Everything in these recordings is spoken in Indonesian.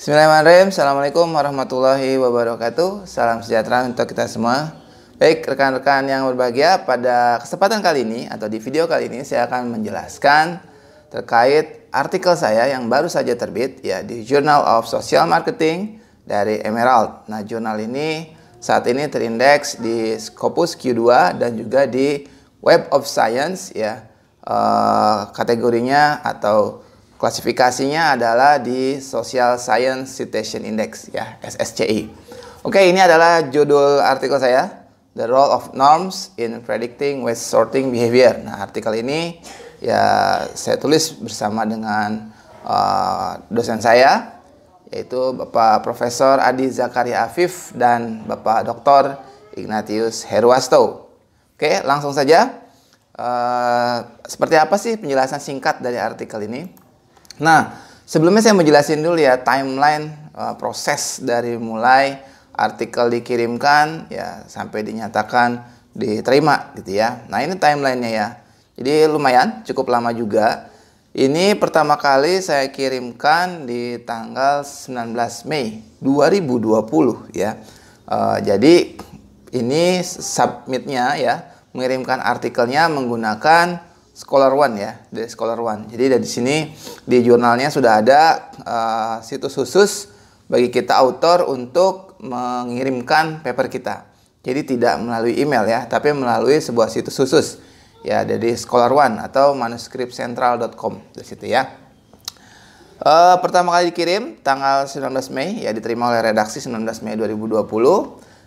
Bismillahirrahmanirrahim. Assalamualaikum warahmatullahi wabarakatuh. Salam sejahtera untuk kita semua. Baik, rekan-rekan yang berbahagia, pada kesempatan kali ini atau di video kali ini saya akan menjelaskan terkait artikel saya yang baru saja terbit ya di Journal of Social Marketing dari Emerald. Nah, jurnal ini saat ini terindeks di Scopus Q2 dan juga di Web of Science ya. Uh, kategorinya atau Klasifikasinya adalah di Social Science Citation Index ya, SSCI. Oke, ini adalah judul artikel saya, The Role of Norms in Predicting Waste Sorting Behavior. Nah, artikel ini ya saya tulis bersama dengan uh, dosen saya yaitu Bapak Profesor Adi Zakaria Afif dan Bapak Dr. Ignatius Heruasto. Oke, langsung saja. Uh, seperti apa sih penjelasan singkat dari artikel ini? Nah, sebelumnya saya mau jelasin dulu ya timeline uh, proses dari mulai artikel dikirimkan ya sampai dinyatakan diterima gitu ya. Nah, ini timelinenya ya. Jadi lumayan, cukup lama juga. Ini pertama kali saya kirimkan di tanggal 19 Mei 2020 ya. Uh, jadi ini submitnya ya, mengirimkan artikelnya menggunakan Scholar One ya, dari Scholar One. Jadi dari sini di jurnalnya sudah ada uh, situs khusus bagi kita autor untuk mengirimkan paper kita. Jadi tidak melalui email ya, tapi melalui sebuah situs khusus ya dari Scholar One atau manuskripsentral.com dari situ ya. Uh, pertama kali dikirim tanggal 19 Mei ya diterima oleh redaksi 19 Mei 2020.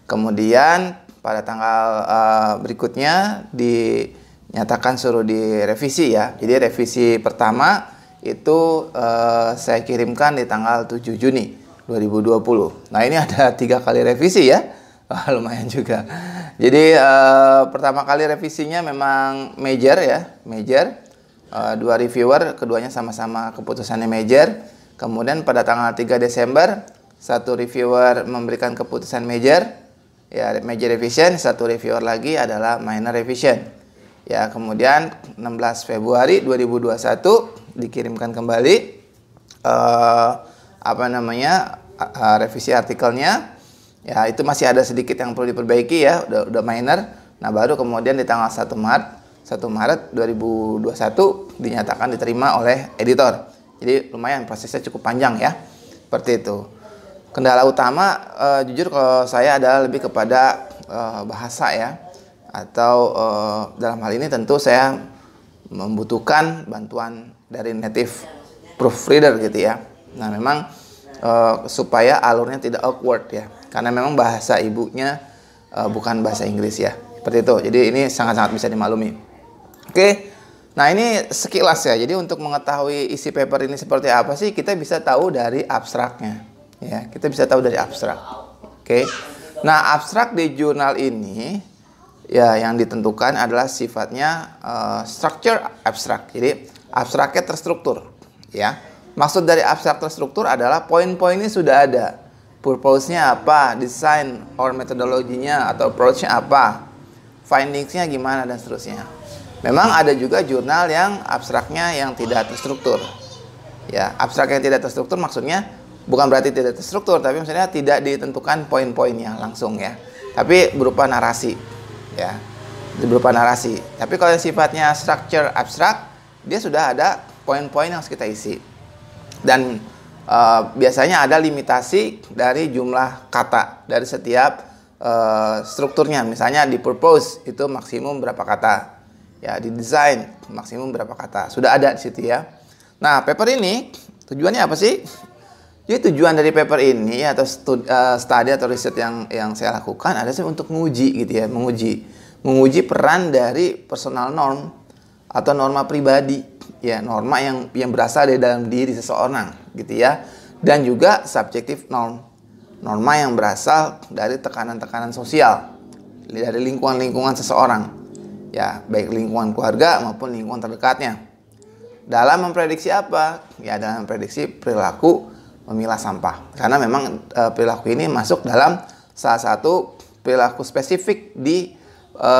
Kemudian pada tanggal uh, berikutnya di nyatakan suruh direvisi ya. Jadi revisi pertama itu uh, saya kirimkan di tanggal 7 Juni 2020. Nah ini ada tiga kali revisi ya, Wah, lumayan juga. Jadi uh, pertama kali revisinya memang major ya, major. Uh, dua reviewer, keduanya sama-sama keputusannya major. Kemudian pada tanggal 3 Desember, satu reviewer memberikan keputusan major, ya major revision, satu reviewer lagi adalah minor revision. Ya, kemudian 16 Februari 2021 dikirimkan kembali eh, apa namanya? Eh, revisi artikelnya. Ya, itu masih ada sedikit yang perlu diperbaiki ya, udah udah minor. Nah, baru kemudian di tanggal 1 Maret 1 Maret 2021 dinyatakan diterima oleh editor. Jadi lumayan prosesnya cukup panjang ya. Seperti itu. Kendala utama uh, jujur kalau saya adalah lebih kepada uh, bahasa ya atau uh, dalam hal ini tentu saya membutuhkan bantuan dari native proofreader gitu ya. Nah memang uh, supaya alurnya tidak awkward ya, karena memang bahasa ibunya uh, bukan bahasa Inggris ya, seperti itu. Jadi ini sangat-sangat bisa dimaklumi. Oke, nah ini sekilas ya. Jadi untuk mengetahui isi paper ini seperti apa sih, kita bisa tahu dari abstraknya ya. Kita bisa tahu dari abstrak. Oke, nah abstrak di jurnal ini ya yang ditentukan adalah sifatnya uh, structure abstrak. Jadi abstraknya terstruktur, ya. Maksud dari abstrak terstruktur adalah poin poin ini sudah ada. Purpose-nya apa, desain or metodologinya atau approach-nya apa, findings-nya gimana dan seterusnya. Memang ada juga jurnal yang abstraknya yang tidak terstruktur. Ya, abstrak yang tidak terstruktur maksudnya bukan berarti tidak terstruktur, tapi maksudnya tidak ditentukan poin-poinnya langsung ya. Tapi berupa narasi ya berupa narasi. Tapi kalau yang sifatnya structure abstrak, dia sudah ada poin-poin yang harus kita isi. Dan e, biasanya ada limitasi dari jumlah kata dari setiap e, strukturnya. Misalnya di purpose itu maksimum berapa kata. Ya, di design maksimum berapa kata. Sudah ada di situ ya. Nah, paper ini tujuannya apa sih? Jadi ya, tujuan dari paper ini atau studi, uh, eh, study atau riset yang yang saya lakukan adalah untuk menguji gitu ya, menguji menguji peran dari personal norm atau norma pribadi ya norma yang yang berasal dari dalam diri seseorang gitu ya dan juga subjektif norm norma yang berasal dari tekanan-tekanan sosial dari lingkungan-lingkungan seseorang ya baik lingkungan keluarga maupun lingkungan terdekatnya dalam memprediksi apa ya dalam memprediksi perilaku memilah sampah. Karena memang e, perilaku ini masuk dalam salah satu perilaku spesifik di e,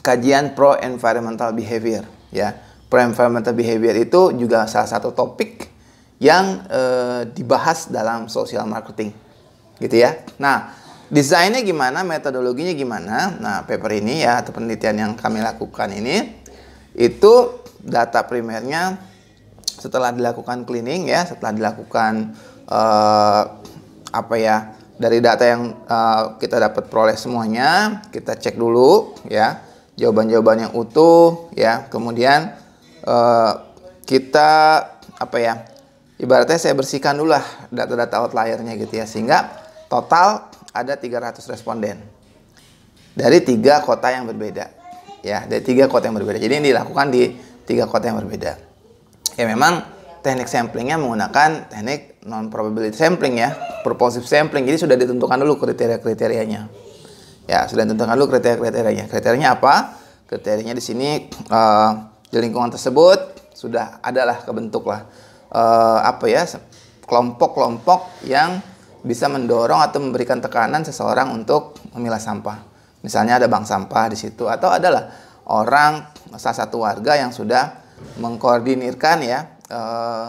kajian pro environmental behavior ya. Pro environmental behavior itu juga salah satu topik yang e, dibahas dalam social marketing. Gitu ya. Nah, desainnya gimana, metodologinya gimana? Nah, paper ini ya atau penelitian yang kami lakukan ini itu data primernya setelah dilakukan cleaning ya setelah dilakukan uh, apa ya dari data yang uh, kita dapat peroleh semuanya kita cek dulu ya jawaban-jawaban yang utuh ya kemudian uh, kita apa ya ibaratnya saya bersihkan dulu lah data-data outliernya gitu ya sehingga total ada 300 responden dari tiga kota yang berbeda ya dari tiga kota yang berbeda jadi ini dilakukan di tiga kota yang berbeda ya memang teknik samplingnya menggunakan teknik non probability sampling ya purposive sampling jadi sudah ditentukan dulu kriteria kriterianya ya sudah ditentukan dulu kriteria kriterianya kriterianya apa kriterianya di sini uh, di lingkungan tersebut sudah adalah kebentuk lah uh, apa ya kelompok-kelompok yang bisa mendorong atau memberikan tekanan seseorang untuk memilah sampah. Misalnya ada bank sampah di situ atau adalah orang salah satu warga yang sudah mengkoordinirkan ya eh,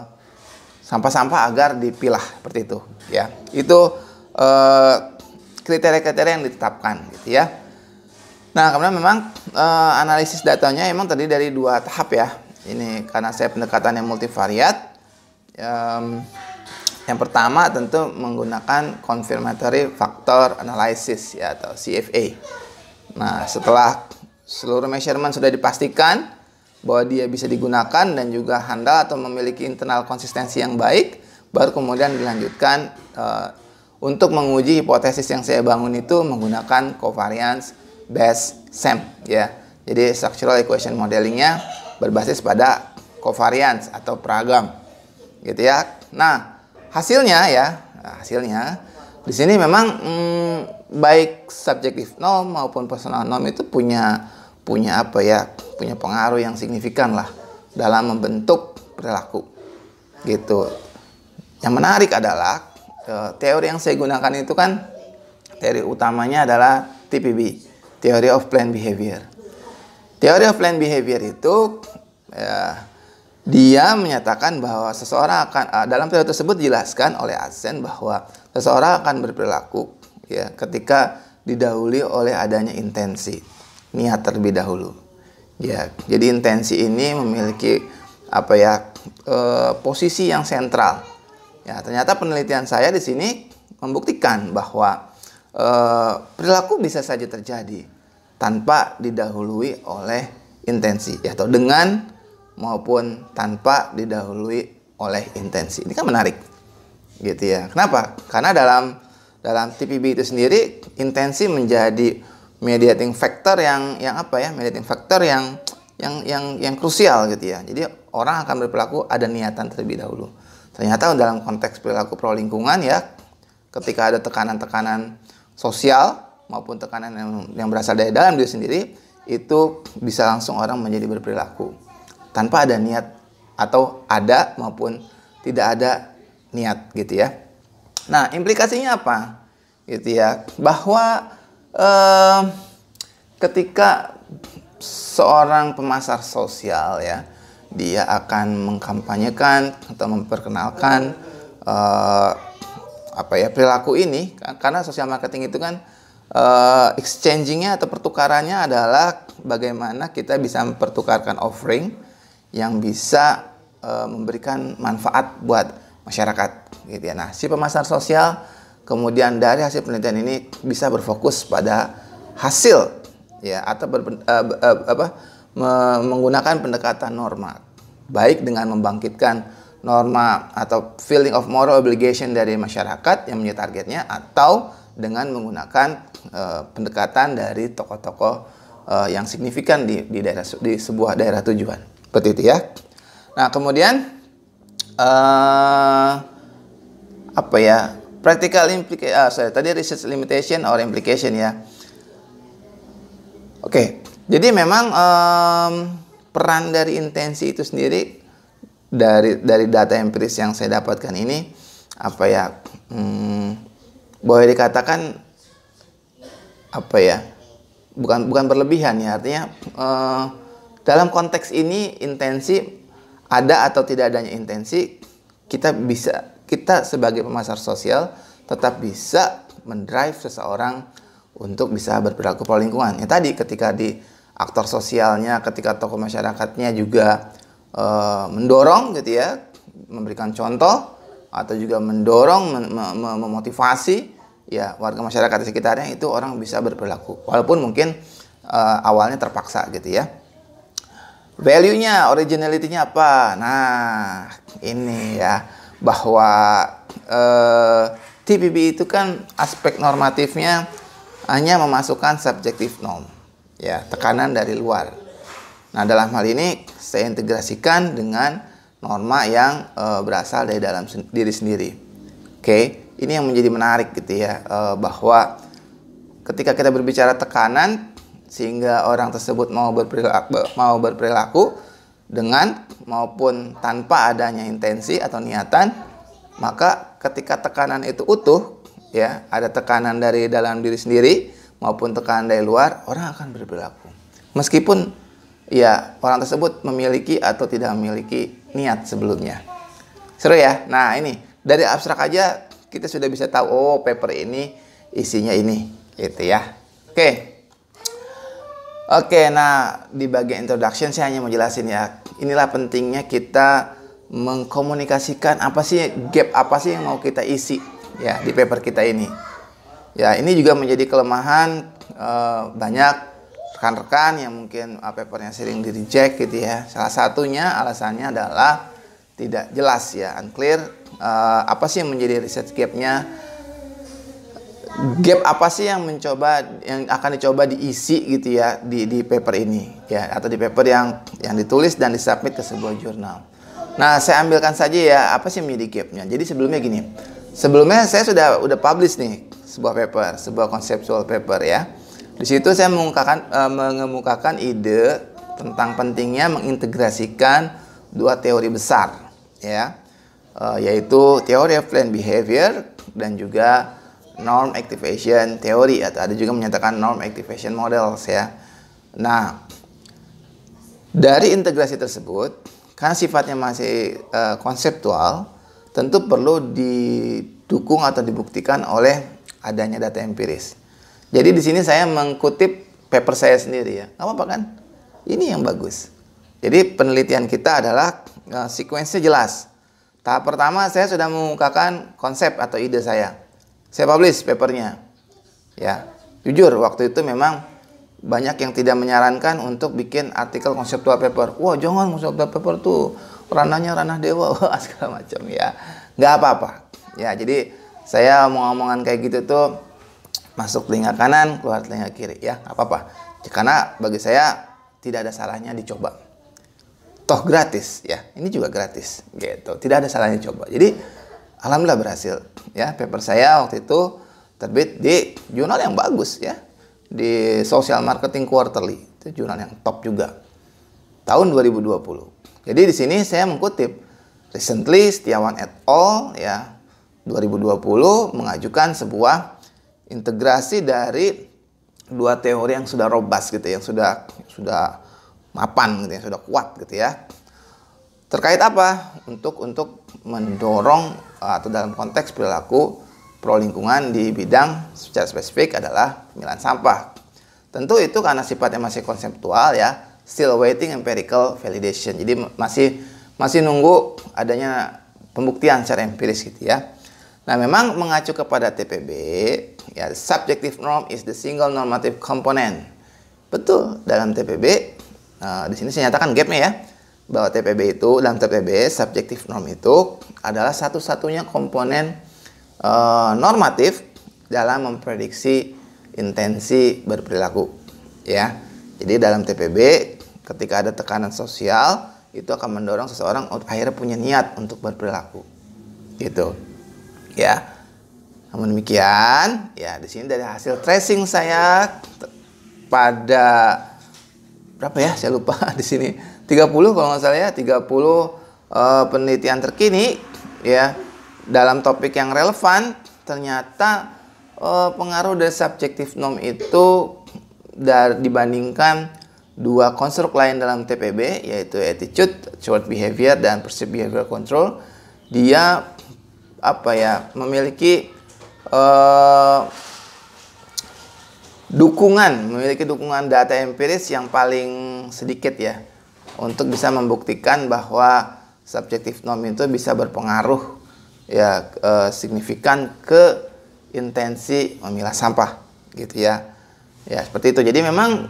sampah-sampah agar dipilah seperti itu ya itu eh, kriteria-kriteria yang ditetapkan gitu ya nah kemudian memang eh, analisis datanya emang tadi dari dua tahap ya ini karena saya pendekatan yang multivariat um, yang pertama tentu menggunakan confirmatory factor analysis ya atau CFA nah setelah seluruh measurement sudah dipastikan bahwa dia bisa digunakan dan juga handal atau memiliki internal konsistensi yang baik, baru kemudian dilanjutkan uh, untuk menguji hipotesis yang saya bangun itu menggunakan covariance based SAM ya. Jadi structural equation modelingnya berbasis pada covariance atau peragam gitu ya. Nah hasilnya ya nah, hasilnya di sini memang hmm, baik subjektif norm maupun personal norm itu punya punya apa ya punya pengaruh yang signifikan lah dalam membentuk perilaku gitu yang menarik adalah eh, teori yang saya gunakan itu kan teori utamanya adalah TPB teori of Planned Behavior teori of Planned Behavior itu ya, dia menyatakan bahwa seseorang akan eh, dalam teori tersebut dijelaskan oleh Asen bahwa seseorang akan berperilaku ya ketika didahului oleh adanya intensi niat terlebih dahulu. Ya, jadi intensi ini memiliki apa ya e, posisi yang sentral. Ya, ternyata penelitian saya di sini membuktikan bahwa e, perilaku bisa saja terjadi tanpa didahului oleh intensi ya, atau dengan maupun tanpa didahului oleh intensi. Ini kan menarik. Gitu ya. Kenapa? Karena dalam dalam TPB itu sendiri intensi menjadi mediating factor yang yang apa ya mediating factor yang yang yang yang krusial gitu ya jadi orang akan berperilaku ada niatan terlebih dahulu ternyata dalam konteks perilaku pro lingkungan ya ketika ada tekanan-tekanan sosial maupun tekanan yang, yang berasal dari dalam diri sendiri itu bisa langsung orang menjadi berperilaku tanpa ada niat atau ada maupun tidak ada niat gitu ya nah implikasinya apa gitu ya bahwa ketika seorang pemasar sosial ya dia akan mengkampanyekan atau memperkenalkan eh, apa ya perilaku ini karena social marketing itu kan uh, eh, exchangingnya atau pertukarannya adalah bagaimana kita bisa mempertukarkan offering yang bisa uh, memberikan manfaat buat masyarakat gitu ya. Nah, si pemasar sosial Kemudian dari hasil penelitian ini bisa berfokus pada hasil ya atau ber, uh, eh, uh, eh, apa me menggunakan pendekatan norma baik dengan membangkitkan norma atau feeling of moral obligation dari masyarakat yang menjadi targetnya atau dengan menggunakan uh, pendekatan dari tokoh-tokoh uh, yang signifikan di, di daerah di sebuah daerah tujuan seperti itu ya nah kemudian uh, apa ya Practical implication, ah, tadi research limitation or implication ya. Oke, okay. jadi memang um, peran dari intensi itu sendiri dari dari data empiris yang saya dapatkan ini apa ya hmm, boleh dikatakan apa ya bukan bukan berlebihan ya artinya uh, dalam konteks ini intensi ada atau tidak adanya intensi kita bisa kita sebagai pemasar sosial tetap bisa mendrive seseorang untuk bisa berperilaku pola lingkungan. Ya tadi ketika di aktor sosialnya, ketika tokoh masyarakatnya juga e, mendorong gitu ya, memberikan contoh atau juga mendorong, memotivasi ya warga masyarakat di sekitarnya itu orang bisa berperilaku walaupun mungkin e, awalnya terpaksa gitu ya. Value-nya, originality-nya apa? Nah, ini ya bahwa eh, TPP itu kan aspek normatifnya hanya memasukkan subjektif norm, ya tekanan dari luar. Nah dalam hal ini saya integrasikan dengan norma yang eh, berasal dari dalam diri sendiri. Oke, ini yang menjadi menarik gitu ya eh, bahwa ketika kita berbicara tekanan sehingga orang tersebut mau berperilaku mau berperilaku dengan maupun tanpa adanya intensi atau niatan, maka ketika tekanan itu utuh, ya, ada tekanan dari dalam diri sendiri maupun tekanan dari luar, orang akan berperilaku. Meskipun ya orang tersebut memiliki atau tidak memiliki niat sebelumnya. Seru ya? Nah, ini dari abstrak aja kita sudah bisa tahu oh paper ini isinya ini gitu ya. Oke. Okay. Oke, nah di bagian introduction saya hanya mau jelasin ya. Inilah pentingnya kita mengkomunikasikan apa sih gap apa sih yang mau kita isi ya di paper kita ini. Ya, ini juga menjadi kelemahan e, banyak rekan-rekan yang mungkin ah, papernya sering di reject gitu ya. Salah satunya alasannya adalah tidak jelas ya, unclear e, apa sih yang menjadi research gapnya gap apa sih yang mencoba yang akan dicoba diisi gitu ya di di paper ini ya atau di paper yang yang ditulis dan disubmit ke sebuah jurnal. Nah, saya ambilkan saja ya apa sih menjadi gapnya. Jadi sebelumnya gini. Sebelumnya saya sudah udah publish nih sebuah paper, sebuah conceptual paper ya. Di situ saya mengemukakan uh, mengemukakan ide tentang pentingnya mengintegrasikan dua teori besar ya. uh, yaitu teori of plan behavior dan juga norm activation theory atau ada juga menyatakan norm activation models ya. Nah, dari integrasi tersebut karena sifatnya masih uh, konseptual, tentu perlu didukung atau dibuktikan oleh adanya data empiris. Jadi di sini saya mengkutip paper saya sendiri ya. Enggak apa-apa kan? Ini yang bagus. Jadi penelitian kita adalah uh, eh, sequence jelas. Tahap pertama saya sudah mengungkapkan konsep atau ide saya saya publish papernya. Ya, jujur waktu itu memang banyak yang tidak menyarankan untuk bikin artikel konseptual paper. Wah, jangan konseptual paper tuh ranahnya ranah dewa, wah segala macam ya. Nggak apa-apa. Ya, jadi saya omong-omongan kayak gitu tuh masuk telinga kanan, keluar telinga kiri ya, nggak apa-apa. Karena bagi saya tidak ada salahnya dicoba. Toh gratis ya, ini juga gratis gitu. Tidak ada salahnya coba. Jadi alhamdulillah berhasil ya paper saya waktu itu terbit di jurnal yang bagus ya di Social Marketing Quarterly itu jurnal yang top juga tahun 2020 jadi di sini saya mengutip recently Setiawan et al ya 2020 mengajukan sebuah integrasi dari dua teori yang sudah robust gitu ya, yang sudah sudah mapan gitu yang sudah kuat gitu ya terkait apa untuk untuk mendorong eh, atau dalam konteks perilaku pro lingkungan di bidang secara spesifik adalah pemilahan sampah. Tentu itu karena sifatnya masih konseptual ya, still waiting empirical validation. Jadi masih masih nunggu adanya pembuktian secara empiris gitu ya. Nah, memang mengacu kepada TPB, ya subjective norm is the single normative component. Betul, dalam TPB uh, eh, di sini saya nyatakan gapnya ya bahwa TPB itu dalam TPB subjektif norm itu adalah satu-satunya komponen e, normatif dalam memprediksi intensi berperilaku ya. Jadi dalam TPB ketika ada tekanan sosial itu akan mendorong seseorang akhirnya punya niat untuk berperilaku. Gitu. Ya. Namun demikian, ya di sini dari hasil tracing saya pada berapa ya? Saya lupa di sini 30 kalau nggak salah ya 30 uh, eh, penelitian terkini ya dalam topik yang relevan ternyata uh, pengaruh dari subjektif norm itu dar dibandingkan dua konstruk lain dalam TPB yaitu attitude, short behavior dan perceived behavior control dia apa ya memiliki uh, dukungan memiliki dukungan data empiris yang paling sedikit ya untuk bisa membuktikan bahwa subjektif norm itu bisa berpengaruh ya e, signifikan ke intensi memilah sampah gitu ya ya seperti itu jadi memang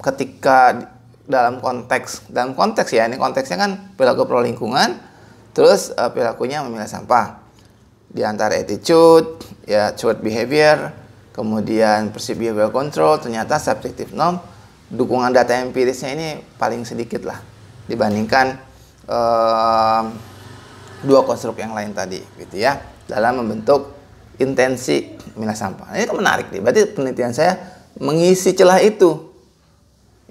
ketika dalam konteks dalam konteks ya ini konteksnya kan perilaku pro lingkungan terus e, perilakunya memilah sampah di antara attitude ya toward behavior kemudian perceived behavior control ternyata subjective norm dukungan data empirisnya ini paling sedikit lah dibandingkan eh, dua konstruk yang lain tadi gitu ya dalam membentuk intensi milah sampah. Nah, ini kan menarik nih. Berarti penelitian saya mengisi celah itu.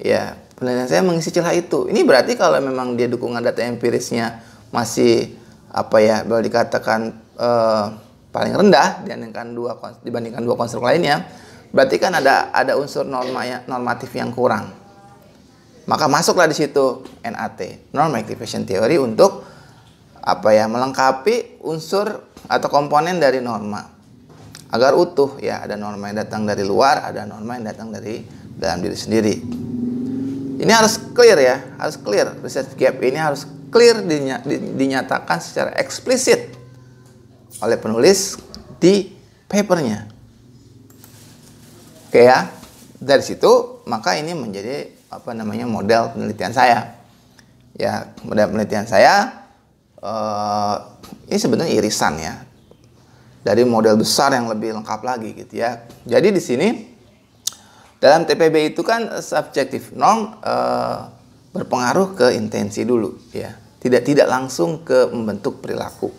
Ya, penelitian saya mengisi celah itu. Ini berarti kalau memang dia dukungan data empirisnya masih apa ya, boleh dikatakan eh, paling rendah dibandingkan dua dibandingkan dua konstruk lainnya, Berarti kan ada ada unsur norma ya, normatif yang kurang. Maka masuklah di situ NAT, Norm Activation Theory untuk apa ya melengkapi unsur atau komponen dari norma agar utuh ya ada norma yang datang dari luar ada norma yang datang dari dalam diri sendiri ini harus clear ya harus clear research gap ini harus clear dinyatakan secara eksplisit oleh penulis di papernya Oke ya. Dari situ maka ini menjadi apa namanya model penelitian saya. Ya, model penelitian saya eh, ini sebenarnya irisan ya dari model besar yang lebih lengkap lagi gitu ya. Jadi di sini dalam TPB itu kan subjektif norm eh, berpengaruh ke intensi dulu ya. Tidak tidak langsung ke membentuk perilaku.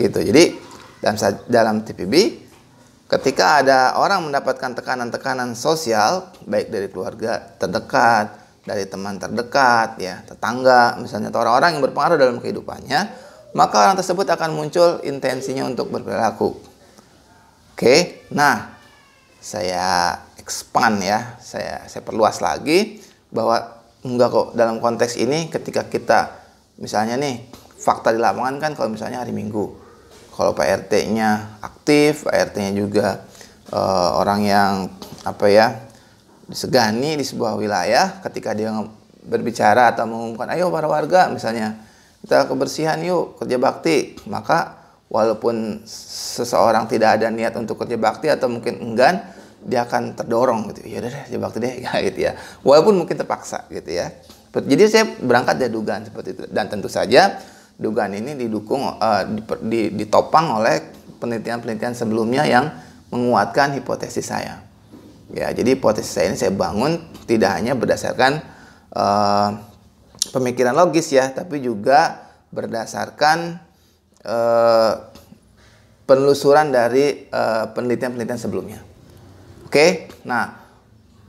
Gitu. Jadi dalam dalam TPB Ketika ada orang mendapatkan tekanan-tekanan sosial, baik dari keluarga terdekat, dari teman terdekat, ya tetangga, misalnya atau orang-orang yang berpengaruh dalam kehidupannya, maka orang tersebut akan muncul intensinya untuk berperilaku. Oke, nah saya expand ya, saya saya perluas lagi bahwa enggak kok dalam konteks ini ketika kita misalnya nih fakta di lapangan kan kalau misalnya hari Minggu kalau Pak RT-nya aktif, Pak RT-nya juga uh, orang yang apa ya disegani di sebuah wilayah ketika dia berbicara atau mengumumkan ayo para warga misalnya kita kebersihan yuk kerja bakti maka walaupun seseorang tidak ada niat untuk kerja bakti atau mungkin enggan dia akan terdorong gitu ya udah deh kerja bakti deh ya, gitu ya walaupun mungkin terpaksa gitu ya jadi saya berangkat dari dugaan seperti itu dan tentu saja Dugaan ini didukung uh, ditopang oleh penelitian-penelitian sebelumnya yang menguatkan hipotesis saya. Ya, jadi hipotesis saya ini saya bangun tidak hanya berdasarkan uh, pemikiran logis ya, tapi juga berdasarkan uh, penelusuran dari penelitian-penelitian uh, sebelumnya. Oke, okay? nah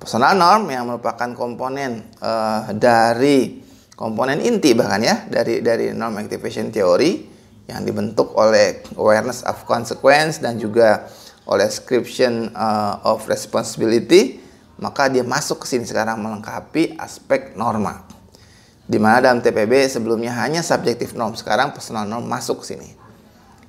personal norm yang merupakan komponen uh, dari komponen inti bahkan ya dari dari norm activation theory yang dibentuk oleh awareness of consequence dan juga oleh description uh, eh, of responsibility maka dia masuk ke sini sekarang melengkapi aspek norma di mana dalam TPB sebelumnya hanya subjektif norm sekarang personal norm masuk ke sini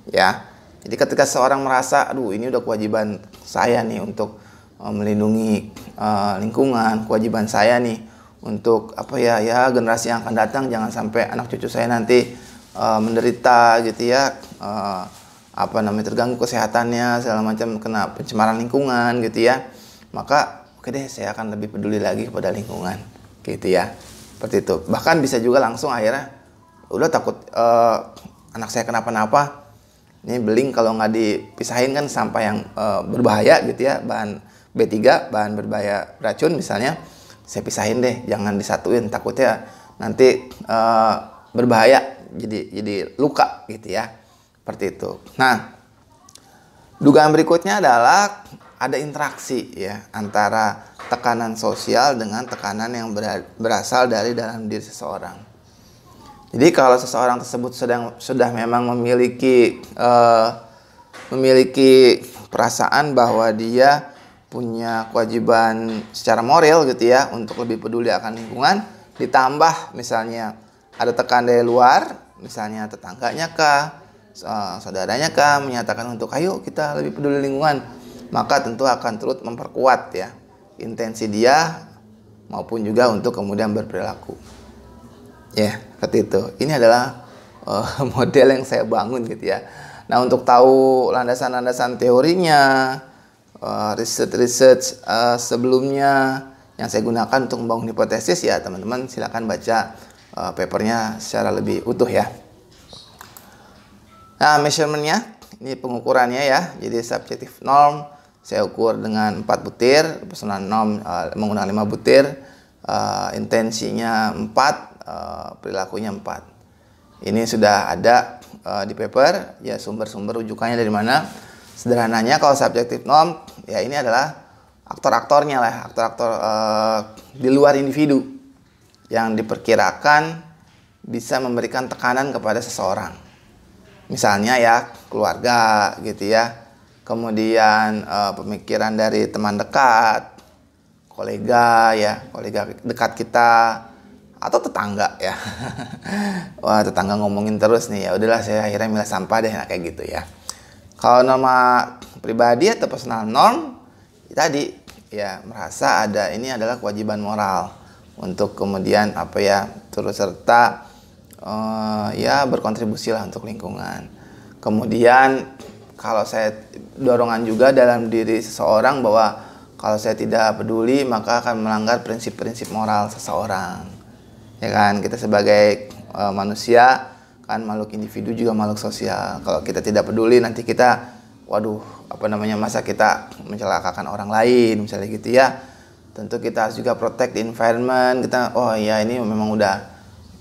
ya jadi ketika seorang merasa aduh ini udah kewajiban saya nih untuk eh, melindungi uh, lingkungan kewajiban saya nih untuk apa ya ya generasi yang akan datang jangan sampai anak cucu saya nanti uh, menderita gitu ya uh, apa namanya terganggu kesehatannya segala macam kena pencemaran lingkungan gitu ya maka oke okay deh saya akan lebih peduli lagi kepada lingkungan gitu ya seperti itu bahkan bisa juga langsung akhirnya udah takut uh, anak saya kenapa-napa ini beling kalau nggak dipisahin kan sampah yang uh, berbahaya gitu ya bahan B3 bahan berbahaya racun misalnya saya pisahin deh jangan disatuin takutnya nanti uh, berbahaya jadi jadi luka gitu ya seperti itu nah dugaan berikutnya adalah ada interaksi ya antara tekanan sosial dengan tekanan yang berasal dari dalam diri seseorang jadi kalau seseorang tersebut sedang sudah memang memiliki uh, memiliki perasaan bahwa dia punya kewajiban secara moral gitu ya untuk lebih peduli akan lingkungan ditambah misalnya ada tekan dari luar misalnya tetangganya kah saudaranya kah menyatakan untuk ayo kita lebih peduli lingkungan maka tentu akan terus memperkuat ya intensi dia maupun juga untuk kemudian berperilaku ya yeah, seperti itu ini adalah uh, model yang saya bangun gitu ya nah untuk tahu landasan-landasan teorinya research-research uh, eh, sebelumnya yang saya gunakan untuk membangun hipotesis ya teman-teman silahkan baca uh, papernya secara lebih utuh ya. Nah measurementnya ini pengukurannya ya jadi subjective norm saya ukur dengan 4 butir personal norm uh, menggunakan 5 butir uh, intensinya 4 uh, perilakunya 4 ini sudah ada uh, di paper ya sumber-sumber rujukannya dari mana sederhananya kalau subjektif norm ya ini adalah aktor-aktornya lah aktor-aktor uh, di luar individu yang diperkirakan bisa memberikan tekanan kepada seseorang misalnya ya keluarga gitu ya kemudian uh, pemikiran dari teman dekat kolega ya kolega dekat kita atau tetangga ya wah tetangga ngomongin terus nih ya udahlah saya akhirnya milih sampah deh nah, kayak gitu ya kalau nama pribadi atau personal norm ya tadi ya merasa ada ini adalah kewajiban moral untuk kemudian apa ya turut serta uh, ya berkontribusi lah untuk lingkungan kemudian kalau saya dorongan juga dalam diri seseorang bahwa kalau saya tidak peduli maka akan melanggar prinsip-prinsip moral seseorang ya kan kita sebagai uh, manusia kan makhluk individu juga makhluk sosial kalau kita tidak peduli nanti kita waduh apa namanya masa kita mencelakakan orang lain misalnya gitu ya tentu kita harus juga protect the environment kita oh ya ini memang udah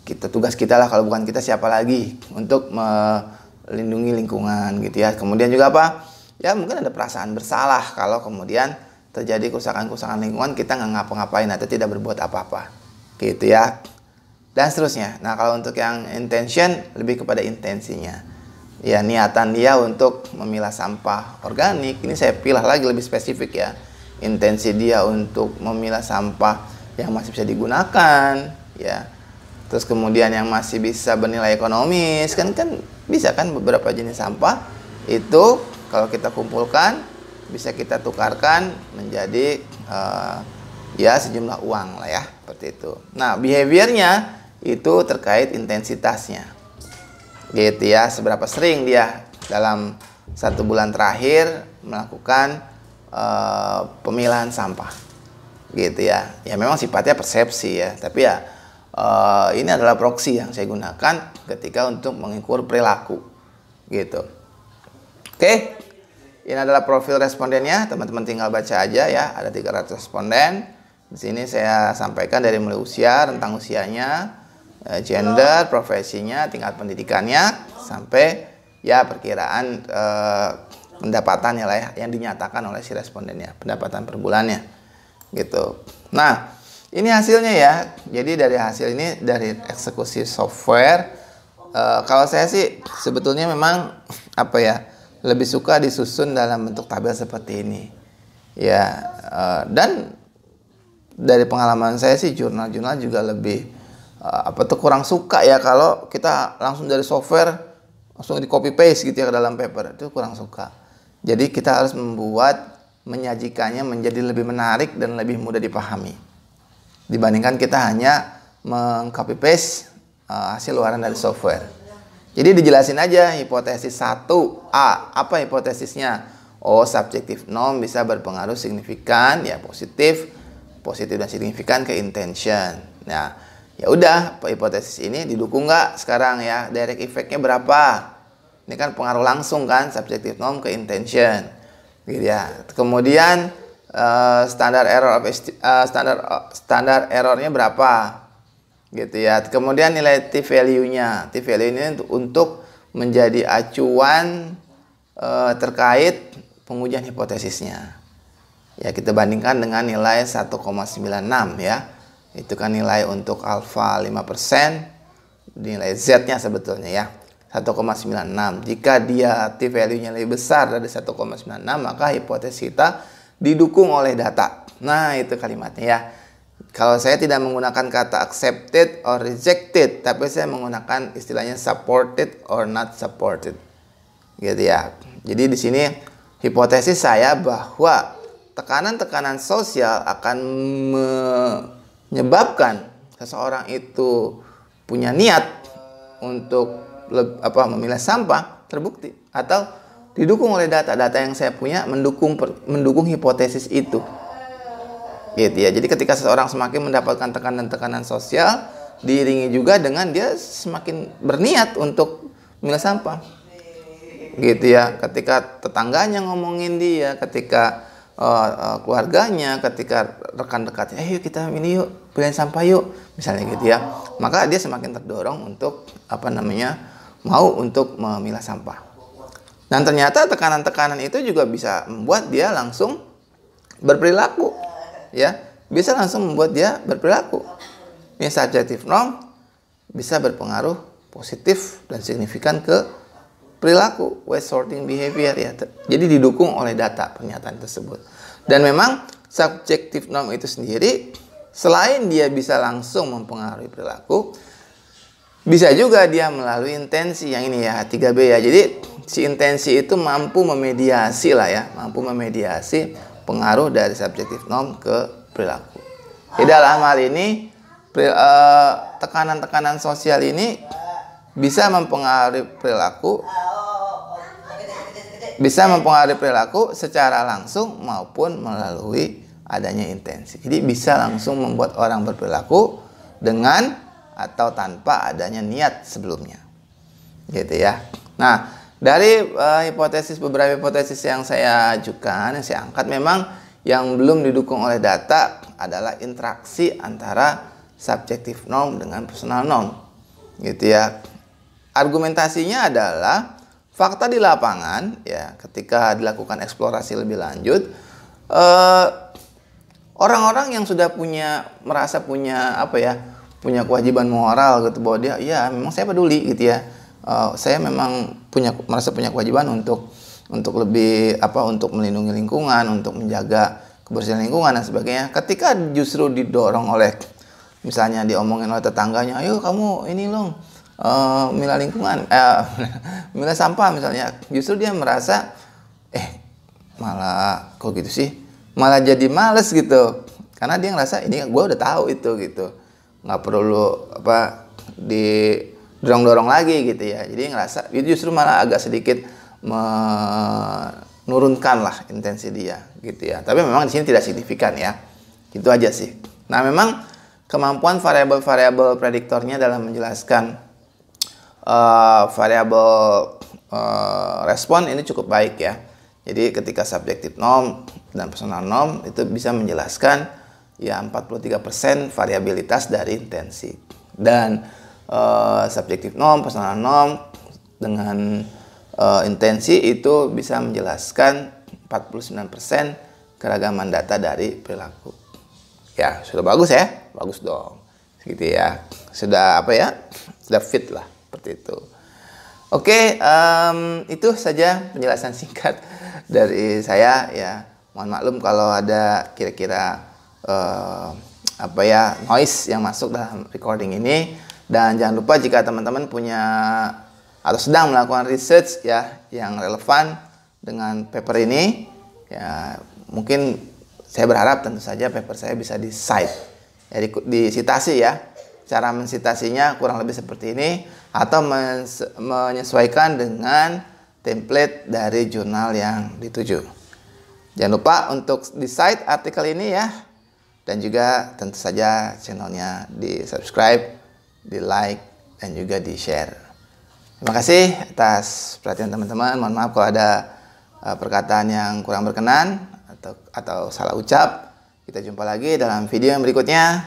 kita tugas kita lah kalau bukan kita siapa lagi untuk melindungi lingkungan gitu ya kemudian juga apa ya mungkin ada perasaan bersalah kalau kemudian terjadi kerusakan-kerusakan lingkungan kita nggak ngapa-ngapain atau tidak berbuat apa-apa gitu ya dan seterusnya. Nah, kalau untuk yang intention lebih kepada intensinya. Ya, niatan dia untuk memilah sampah organik. Ini saya pilih lagi lebih spesifik ya. Intensi dia untuk memilah sampah yang masih bisa digunakan, ya. Terus kemudian yang masih bisa bernilai ekonomis, kan kan bisa kan beberapa jenis sampah itu kalau kita kumpulkan bisa kita tukarkan menjadi uh, ya sejumlah uang lah ya, seperti itu. Nah, behaviornya itu terkait intensitasnya. Gitu ya, seberapa sering dia dalam satu bulan terakhir melakukan e, pemilahan sampah. Gitu ya. Ya memang sifatnya persepsi ya, tapi ya e, ini adalah proxy yang saya gunakan ketika untuk mengukur perilaku. Gitu. Oke. Ini adalah profil respondennya, teman-teman tinggal baca aja ya. Ada 300 responden. Di sini saya sampaikan dari mulai usia, rentang usianya, Eh, gender, profesinya, tingkat pendidikannya, sampai ya perkiraan eh, pendapatannya lah ya, yang dinyatakan oleh si respondennya, pendapatan per bulannya, gitu. Nah, ini hasilnya ya. Jadi dari hasil ini dari eksekusi software, eh, kalau saya sih sebetulnya memang apa ya lebih suka disusun dalam bentuk tabel seperti ini, ya. Eh, dan dari pengalaman saya sih jurnal-jurnal juga lebih Eh, apa tuh kurang suka ya kalau kita langsung dari software langsung di copy paste gitu ya ke dalam paper itu kurang suka jadi kita harus membuat menyajikannya menjadi lebih menarik dan lebih mudah dipahami dibandingkan kita hanya mengcopy paste uh, hasil luaran dari software jadi dijelasin aja hipotesis 1A apa hipotesisnya oh subjektif norm bisa berpengaruh signifikan ya positif positif dan signifikan ke intention nah Ya udah, hipotesis ini didukung nggak sekarang ya? Direct effect berapa? Ini kan pengaruh langsung kan, subjective norm ke intention. Gitu ya. Kemudian uh, standar error of uh, standar uh, standar errornya berapa? Gitu ya. Kemudian nilai t value-nya. T value ini untuk menjadi acuan uh, terkait pengujian hipotesisnya. Ya, kita bandingkan dengan nilai 1,96 ya itu kan nilai untuk alfa 5% nilai Z-nya sebetulnya ya 1,96 jika dia t value-nya lebih besar dari 1,96 maka hipotesis kita didukung oleh data nah itu kalimatnya ya kalau saya tidak menggunakan kata accepted or rejected tapi saya menggunakan istilahnya supported or not supported gitu ya jadi di sini hipotesis saya bahwa tekanan-tekanan sosial akan menyebabkan seseorang itu punya niat untuk apa memilah sampah terbukti atau didukung oleh data-data yang saya punya mendukung mendukung hipotesis itu gitu ya jadi ketika seseorang semakin mendapatkan tekanan-tekanan sosial diiringi juga dengan dia semakin berniat untuk memilah sampah gitu ya ketika tetangganya ngomongin dia ketika Eh, eh, keluarganya, ketika rekan dekatnya, eh yuk kita ini yuk pilihan sampah yuk, misalnya gitu ya. Maka dia semakin terdorong untuk apa namanya mau untuk memilah sampah. Dan ternyata tekanan-tekanan itu juga bisa membuat dia langsung berperilaku, ya bisa langsung membuat dia berperilaku. Ini subjective norm bisa berpengaruh positif dan signifikan ke perilaku, waste sorting behavior ya. Jadi didukung oleh data pernyataan tersebut. Dan memang subjektif norm itu sendiri selain dia bisa langsung mempengaruhi perilaku, bisa juga dia melalui intensi yang ini ya, 3B ya. Jadi si intensi itu mampu memediasi lah ya, mampu memediasi pengaruh dari subjektif norm ke perilaku. Jadi dalam hal ini eh, tekanan-tekanan sosial ini bisa mempengaruhi perilaku bisa mempengaruhi perilaku secara langsung maupun melalui adanya intensi. Jadi bisa langsung membuat orang berperilaku dengan atau tanpa adanya niat sebelumnya. Gitu ya. Nah, dari uh, hipotesis beberapa hipotesis yang saya ajukan, yang saya angkat memang yang belum didukung oleh data adalah interaksi antara subjektif norm dengan personal norm. Gitu ya. Argumentasinya adalah fakta di lapangan ya ketika dilakukan eksplorasi lebih lanjut eh, orang-orang yang sudah punya merasa punya apa ya punya kewajiban moral gitu bahwa dia ya memang saya peduli gitu ya eh, saya memang punya merasa punya kewajiban untuk untuk lebih apa untuk melindungi lingkungan untuk menjaga kebersihan lingkungan dan sebagainya ketika justru didorong oleh misalnya diomongin oleh tetangganya ayo kamu ini loh Eh, milah mila lingkungan, eh, mila sampah misalnya, justru dia merasa eh malah kok gitu sih, malah jadi males gitu, karena dia ngerasa ini gue udah tahu itu gitu, nggak perlu apa di dorong dorong lagi gitu ya, jadi ngerasa itu justru malah agak sedikit menurunkan lah intensi dia gitu ya, tapi memang di sini tidak signifikan ya, itu aja sih. Nah memang kemampuan variabel-variabel prediktornya dalam menjelaskan uh, eh, variabel uh, eh, respon ini cukup baik ya. Jadi ketika subjektif nom dan personal nom itu bisa menjelaskan ya 43% variabilitas dari intensi. Dan uh, subjektif nom, personal nom dengan uh, intensi itu bisa menjelaskan 49% keragaman data dari perilaku. Ya, sudah bagus ya? Bagus dong. Gitu ya. Sudah apa ya? Sudah fit lah seperti itu. Oke, um, itu saja penjelasan singkat dari saya ya. Mohon maklum kalau ada kira-kira uh, apa ya noise yang masuk dalam recording ini dan jangan lupa jika teman-teman punya atau sedang melakukan research ya yang relevan dengan paper ini ya mungkin saya berharap tentu saja paper saya bisa di cite ya di, di citasi ya cara mensitasinya kurang lebih seperti ini atau menyesuaikan dengan template dari jurnal yang dituju. Jangan lupa untuk di site artikel ini ya dan juga tentu saja channelnya di subscribe, di like dan juga di share. Terima kasih atas perhatian teman-teman. Mohon maaf kalau ada eh, perkataan yang kurang berkenan atau atau salah ucap. Kita jumpa lagi dalam video yang berikutnya.